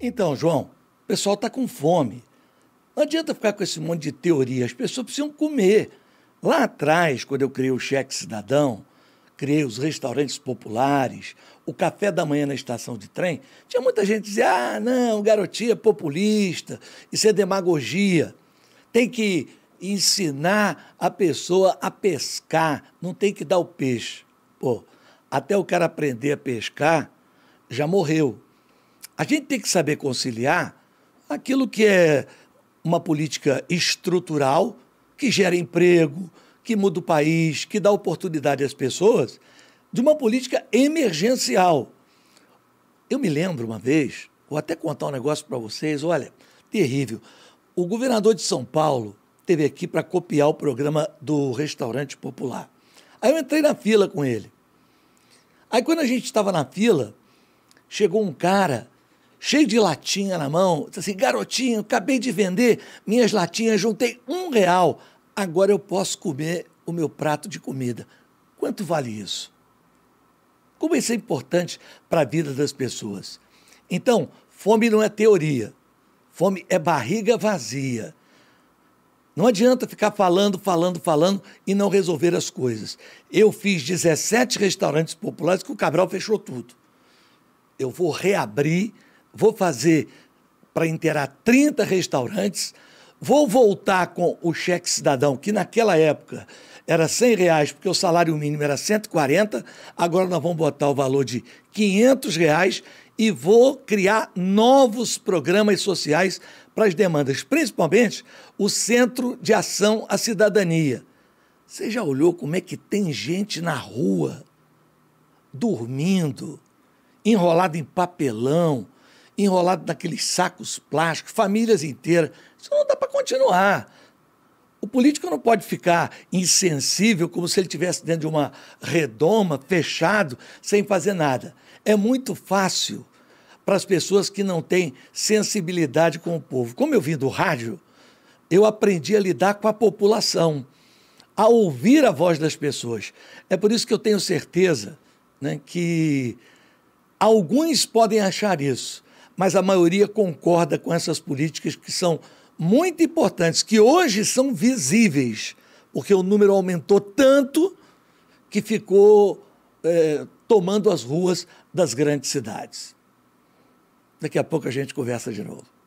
Então, João, o pessoal está com fome. Não adianta ficar com esse monte de teoria, as pessoas precisam comer. Lá atrás, quando eu criei o cheque cidadão, criei os restaurantes populares, o café da manhã na estação de trem, tinha muita gente que dizia: ah, não, garotinha é populista, isso é demagogia, tem que ensinar a pessoa a pescar, não tem que dar o peixe. Pô, até o cara aprender a pescar, já morreu. A gente tem que saber conciliar aquilo que é uma política estrutural, que gera emprego, que muda o país, que dá oportunidade às pessoas, de uma política emergencial. Eu me lembro uma vez, vou até contar um negócio para vocês, olha, terrível. O governador de São Paulo, teve aqui para copiar o programa do restaurante popular. Aí eu entrei na fila com ele. Aí quando a gente estava na fila, chegou um cara cheio de latinha na mão, disse assim, garotinho, acabei de vender minhas latinhas, juntei um real, agora eu posso comer o meu prato de comida. Quanto vale isso? Como isso é importante para a vida das pessoas? Então, fome não é teoria, fome é barriga vazia. Não adianta ficar falando, falando, falando e não resolver as coisas. Eu fiz 17 restaurantes populares que o Cabral fechou tudo. Eu vou reabrir, vou fazer para inteirar 30 restaurantes, vou voltar com o cheque cidadão, que naquela época era 100 reais, porque o salário mínimo era 140, agora nós vamos botar o valor de 500 reais e vou criar novos programas sociais para as demandas, principalmente o Centro de Ação à Cidadania. Você já olhou como é que tem gente na rua, dormindo, enrolada em papelão, enrolado naqueles sacos plásticos, famílias inteiras? Isso não dá para continuar. O político não pode ficar insensível como se ele tivesse dentro de uma redoma, fechado, sem fazer nada. É muito fácil para as pessoas que não têm sensibilidade com o povo. Como eu vim do rádio, eu aprendi a lidar com a população, a ouvir a voz das pessoas. É por isso que eu tenho certeza né, que alguns podem achar isso, mas a maioria concorda com essas políticas que são muito importantes que hoje são visíveis, porque o número aumentou tanto que ficou é, tomando as ruas das grandes cidades. Daqui a pouco a gente conversa de novo.